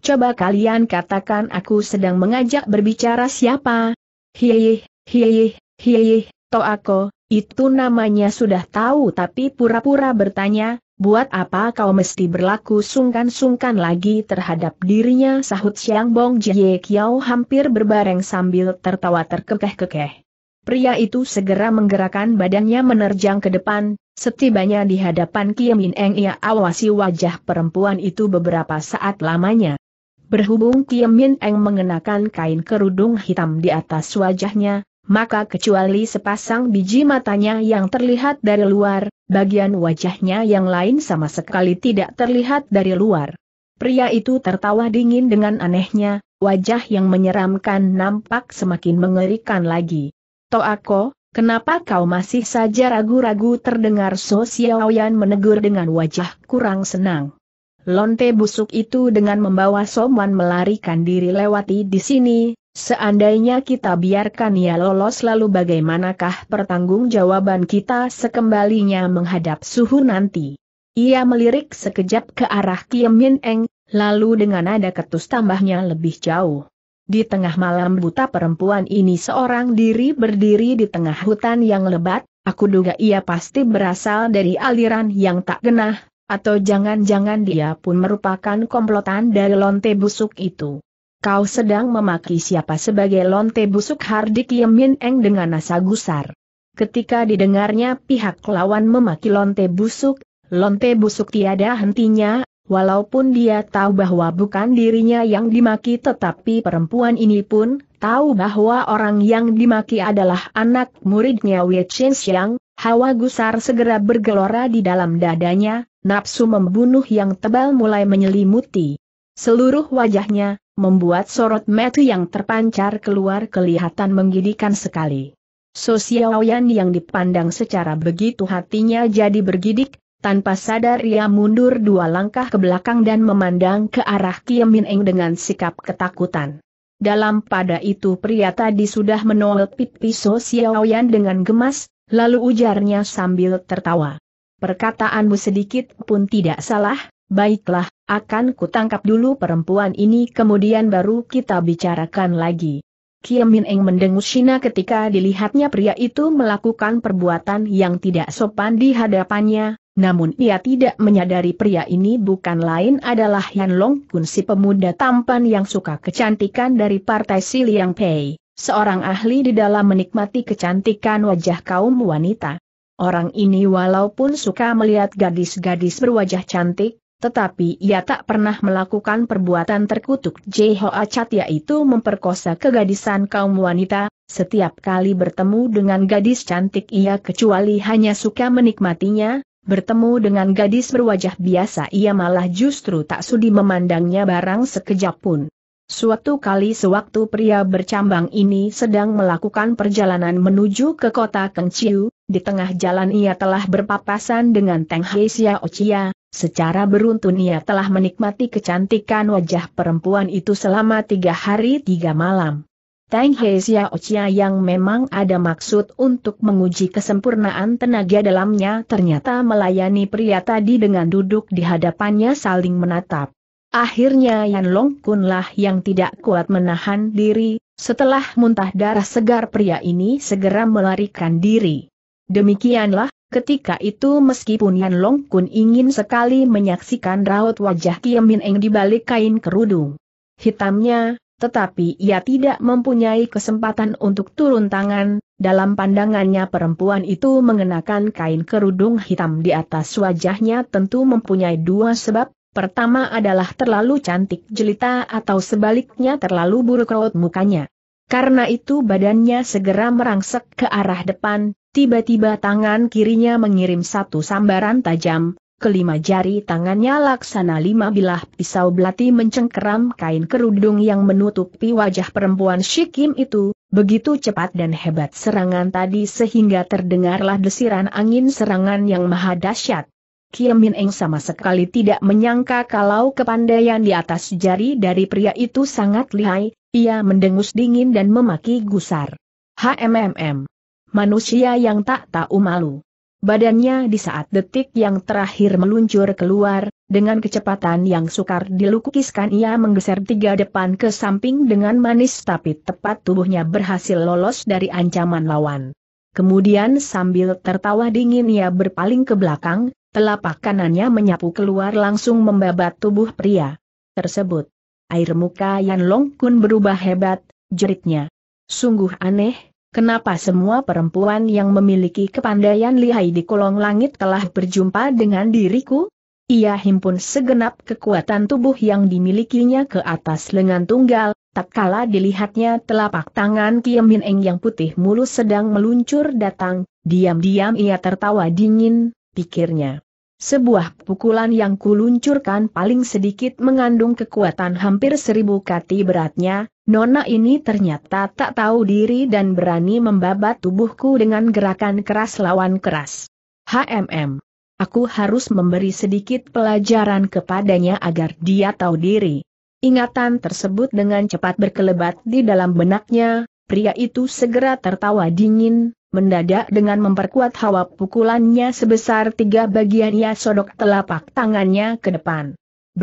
Coba kalian katakan aku sedang mengajak berbicara siapa? Hieh, hieh, hieh, to aku, itu namanya sudah tahu tapi pura-pura bertanya, buat apa kau mesti berlaku sungkan-sungkan lagi terhadap dirinya sahut Siang Bong Jie Kiao hampir berbareng sambil tertawa terkekeh-kekeh. Pria itu segera menggerakkan badannya menerjang ke depan, setibanya di hadapan Kim In Eng ia awasi wajah perempuan itu beberapa saat lamanya. Berhubung Kim Eng mengenakan kain kerudung hitam di atas wajahnya, maka kecuali sepasang biji matanya yang terlihat dari luar, bagian wajahnya yang lain sama sekali tidak terlihat dari luar. Pria itu tertawa dingin dengan anehnya, wajah yang menyeramkan nampak semakin mengerikan lagi. Toako, Kenapa kau masih saja ragu-ragu terdengar So Xiaoyan menegur dengan wajah kurang senang. Lonte busuk itu dengan membawa Soman melarikan diri lewati di sini, Seandainya kita biarkan ia lolos lalu bagaimanakah pertanggungjawaban kita sekembalinya menghadap suhu nanti? Ia melirik sekejap ke arah Kim Min Eng, lalu dengan nada ketus tambahnya lebih jauh. Di tengah malam buta perempuan ini seorang diri berdiri di tengah hutan yang lebat, aku duga ia pasti berasal dari aliran yang tak genah, atau jangan-jangan dia pun merupakan komplotan dari lonte busuk itu. Kau sedang memaki siapa sebagai lonte busuk Hardik Yemin Eng dengan nasa gusar. Ketika didengarnya pihak lawan memaki lonte busuk, lonte busuk tiada hentinya, walaupun dia tahu bahwa bukan dirinya yang dimaki tetapi perempuan ini pun tahu bahwa orang yang dimaki adalah anak muridnya Wei Chen Xiang, hawa gusar segera bergelora di dalam dadanya, nafsu membunuh yang tebal mulai menyelimuti. Seluruh wajahnya, membuat sorot metu yang terpancar keluar kelihatan menggidikan sekali. Sosiawayan yang dipandang secara begitu hatinya jadi bergidik, tanpa sadar ia mundur dua langkah ke belakang dan memandang ke arah Kiamin Eng dengan sikap ketakutan. Dalam pada itu pria tadi sudah menolak pipi Sosiawayan dengan gemas, lalu ujarnya sambil tertawa. Perkataanmu sedikit pun tidak salah, baiklah, akan kutangkap dulu perempuan ini kemudian baru kita bicarakan lagi. Kim Min Eng mendengus Shina ketika dilihatnya pria itu melakukan perbuatan yang tidak sopan di hadapannya, namun ia tidak menyadari pria ini bukan lain adalah Yan Long Kun si pemuda tampan yang suka kecantikan dari partai Si Liang Pei, seorang ahli di dalam menikmati kecantikan wajah kaum wanita. Orang ini walaupun suka melihat gadis-gadis berwajah cantik, tetapi ia tak pernah melakukan perbuatan terkutuk. Jehoa Chat yaitu memperkosa kegadisan kaum wanita, setiap kali bertemu dengan gadis cantik ia kecuali hanya suka menikmatinya, bertemu dengan gadis berwajah biasa ia malah justru tak sudi memandangnya barang sekejap pun. Suatu kali sewaktu pria bercambang ini sedang melakukan perjalanan menuju ke kota Kengciu, di tengah jalan ia telah berpapasan dengan Teng Hei Xiao Chia, Secara beruntun ia telah menikmati kecantikan wajah perempuan itu selama tiga hari tiga malam. Tang Hei Xiao Chia yang memang ada maksud untuk menguji kesempurnaan tenaga dalamnya ternyata melayani pria tadi dengan duduk di hadapannya saling menatap. Akhirnya Yan Long Kun lah yang tidak kuat menahan diri, setelah muntah darah segar pria ini segera melarikan diri. Demikianlah Ketika itu meskipun Yan Long Kun ingin sekali menyaksikan raut wajah Kiam Min Eng di balik kain kerudung hitamnya, tetapi ia tidak mempunyai kesempatan untuk turun tangan, dalam pandangannya perempuan itu mengenakan kain kerudung hitam di atas wajahnya tentu mempunyai dua sebab, pertama adalah terlalu cantik jelita atau sebaliknya terlalu buruk raut mukanya. Karena itu badannya segera merangsek ke arah depan, Tiba-tiba tangan kirinya mengirim satu sambaran tajam, kelima jari tangannya laksana lima bilah pisau belati mencengkeram kain kerudung yang menutupi wajah perempuan Shikim itu, begitu cepat dan hebat serangan tadi sehingga terdengarlah desiran angin serangan yang maha dahsyat. Kiam Min Eng sama sekali tidak menyangka kalau kepandaian di atas jari dari pria itu sangat lihai, ia mendengus dingin dan memaki gusar. HMMM manusia yang tak tahu malu. Badannya di saat detik yang terakhir meluncur keluar, dengan kecepatan yang sukar dilukiskan ia menggeser tiga depan ke samping dengan manis tapi tepat tubuhnya berhasil lolos dari ancaman lawan. Kemudian sambil tertawa dingin ia berpaling ke belakang, telapak kanannya menyapu keluar langsung membabat tubuh pria tersebut. Air muka Yan Long Kun berubah hebat, jeritnya. Sungguh aneh, Kenapa semua perempuan yang memiliki kepandaian lihai di kolong langit telah berjumpa dengan diriku? Ia himpun segenap kekuatan tubuh yang dimilikinya ke atas lengan tunggal, tak kala dilihatnya telapak tangan Kiam Min Eng yang putih mulus sedang meluncur datang, diam-diam ia tertawa dingin, pikirnya. Sebuah pukulan yang kuluncurkan paling sedikit mengandung kekuatan hampir seribu kati beratnya, Nona ini ternyata tak tahu diri dan berani membabat tubuhku dengan gerakan keras lawan keras. HMM. Aku harus memberi sedikit pelajaran kepadanya agar dia tahu diri. Ingatan tersebut dengan cepat berkelebat di dalam benaknya, pria itu segera tertawa dingin, mendadak dengan memperkuat hawa pukulannya sebesar tiga bagian ia sodok telapak tangannya ke depan.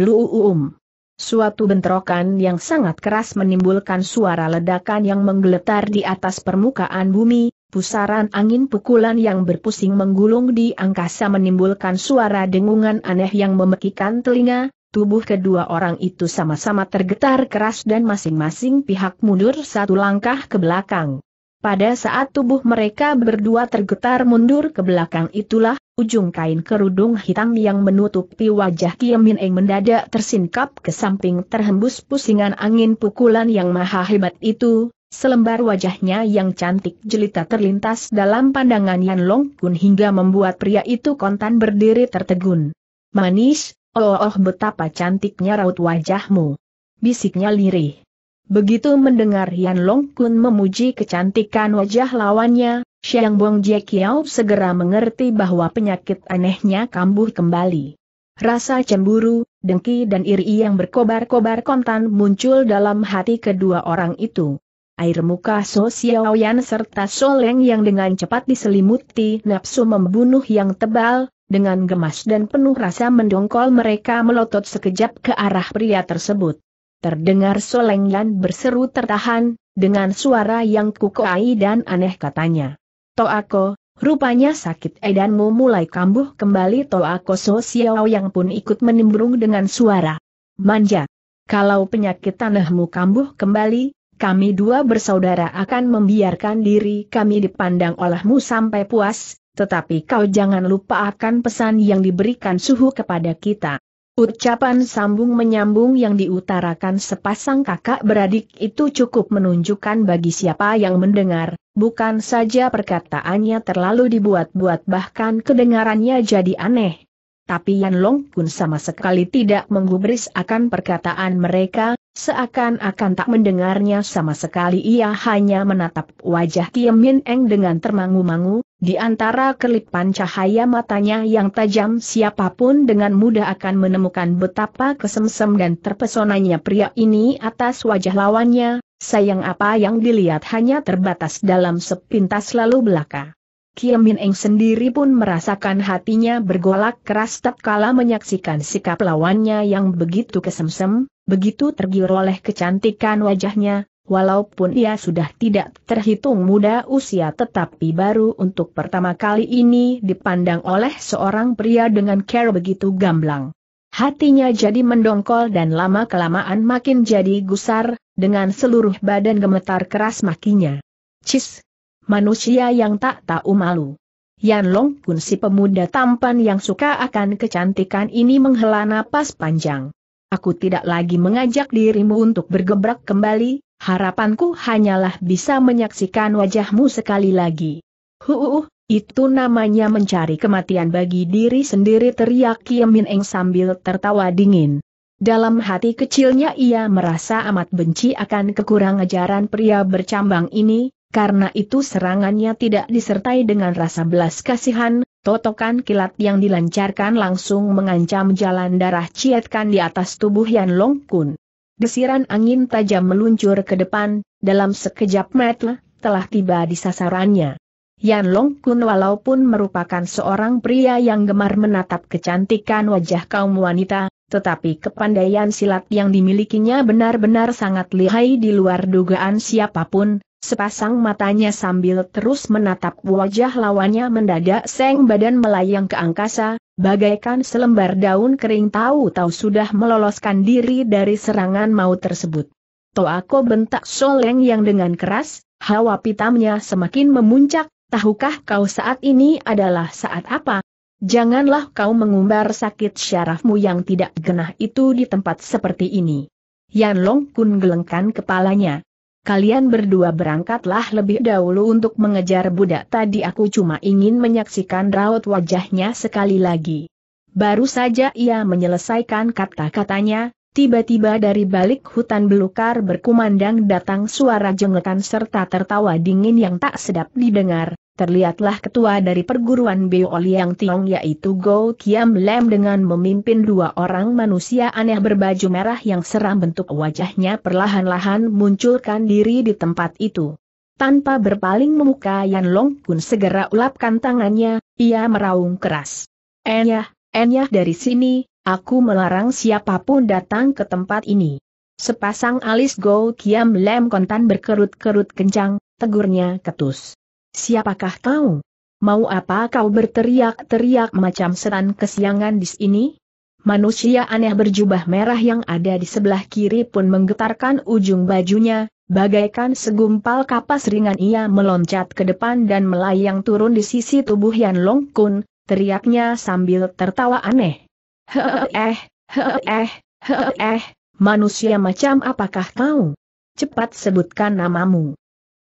um. Suatu bentrokan yang sangat keras menimbulkan suara ledakan yang menggeletar di atas permukaan bumi, pusaran angin pukulan yang berpusing menggulung di angkasa menimbulkan suara dengungan aneh yang memekikan telinga, tubuh kedua orang itu sama-sama tergetar keras dan masing-masing pihak mundur satu langkah ke belakang. Pada saat tubuh mereka berdua tergetar mundur ke belakang itulah, ujung kain kerudung hitam yang menutupi wajah Kiam Min Eng mendadak tersingkap ke samping terhembus pusingan angin pukulan yang maha hebat itu, selembar wajahnya yang cantik jelita terlintas dalam pandangan Yan Long Kun hingga membuat pria itu kontan berdiri tertegun. Manis, oh, oh betapa cantiknya raut wajahmu. Bisiknya lirih. Begitu mendengar Yan Long Kun memuji kecantikan wajah lawannya, Xiang Bong Jie Kiao segera mengerti bahwa penyakit anehnya kambuh kembali. Rasa cemburu, dengki dan iri yang berkobar-kobar kontan muncul dalam hati kedua orang itu. Air muka So Xiaoyan serta Soleng yang dengan cepat diselimuti nafsu membunuh yang tebal, dengan gemas dan penuh rasa mendongkol mereka melotot sekejap ke arah pria tersebut. Terdengar Soleng dan berseru tertahan, dengan suara yang kukuai dan aneh katanya. Toako, rupanya sakit edanmu mulai kambuh kembali Toako Sosiao yang pun ikut menimbrung dengan suara. Manja. Kalau penyakit tanahmu kambuh kembali, kami dua bersaudara akan membiarkan diri kami dipandang olehmu sampai puas, tetapi kau jangan lupa akan pesan yang diberikan suhu kepada kita. Ucapan sambung menyambung yang diutarakan sepasang kakak beradik itu cukup menunjukkan bagi siapa yang mendengar, bukan saja perkataannya terlalu dibuat-buat bahkan kedengarannya jadi aneh. Tapi Yan Long pun sama sekali tidak menggubris akan perkataan mereka, seakan-akan tak mendengarnya sama sekali ia hanya menatap wajah Tiam Min Eng dengan termangu-mangu, di antara kelipan cahaya matanya yang tajam siapapun dengan mudah akan menemukan betapa kesemsem dan terpesonanya pria ini atas wajah lawannya, sayang apa yang dilihat hanya terbatas dalam sepintas lalu belaka. Kim Min Eng sendiri pun merasakan hatinya bergolak keras tatkala menyaksikan sikap lawannya yang begitu kesemsem, begitu tergiur oleh kecantikan wajahnya, Walaupun ia sudah tidak terhitung muda usia tetapi baru untuk pertama kali ini dipandang oleh seorang pria dengan care begitu gamblang. Hatinya jadi mendongkol dan lama-kelamaan makin jadi gusar, dengan seluruh badan gemetar keras makinya. Cis! Manusia yang tak tahu malu. Yan Long pun si pemuda tampan yang suka akan kecantikan ini menghela napas panjang. Aku tidak lagi mengajak dirimu untuk bergebrak kembali, harapanku hanyalah bisa menyaksikan wajahmu sekali lagi. Huuuh, itu namanya mencari kematian bagi diri sendiri teriak Kim Min Eng sambil tertawa dingin. Dalam hati kecilnya ia merasa amat benci akan kekurang ajaran pria bercambang ini, karena itu serangannya tidak disertai dengan rasa belas kasihan, totokan kilat yang dilancarkan langsung mengancam jalan darah cietkan di atas tubuh Yan Long Kun. Desiran angin tajam meluncur ke depan, dalam sekejap mata, telah tiba di sasarannya. Yan Long Kun walaupun merupakan seorang pria yang gemar menatap kecantikan wajah kaum wanita, tetapi kepandaian silat yang dimilikinya benar-benar sangat lihai di luar dugaan siapapun, sepasang matanya sambil terus menatap wajah lawannya mendadak seng badan melayang ke angkasa, Bagaikan selembar daun kering tahu-tahu sudah meloloskan diri dari serangan maut tersebut. Toako bentak Soleng yang dengan keras, hawa pitamnya semakin memuncak, tahukah kau saat ini adalah saat apa? Janganlah kau mengumbar sakit syarafmu yang tidak genah itu di tempat seperti ini. Yan Long Kun gelengkan kepalanya kalian berdua berangkatlah lebih dahulu untuk mengejar budak tadi aku cuma ingin menyaksikan raut wajahnya sekali lagi. Baru saja ia menyelesaikan kata-katanya, tiba-tiba dari balik hutan belukar berkumandang datang suara jengetan serta tertawa dingin yang tak sedap didengar, terlihatlah ketua dari perguruan Beo Liang Tiong yaitu Go Kiam Lem dengan memimpin dua orang manusia aneh berbaju merah yang seram bentuk wajahnya perlahan-lahan munculkan diri di tempat itu. Tanpa berpaling memuka Yan Long pun segera ulapkan tangannya, ia meraung keras. Enyah, enyah dari sini, aku melarang siapapun datang ke tempat ini. Sepasang alis Go Kiam Lem kontan berkerut-kerut kencang, tegurnya ketus. Siapakah kau? Mau apa kau berteriak-teriak macam setan kesiangan di sini? Manusia aneh berjubah merah yang ada di sebelah kiri pun menggetarkan ujung bajunya, bagaikan segumpal kapas ringan ia meloncat ke depan dan melayang turun di sisi tubuh Yan Long Kun, teriaknya sambil tertawa aneh. Eh, eh, eh, manusia macam apakah kau? Cepat sebutkan namamu.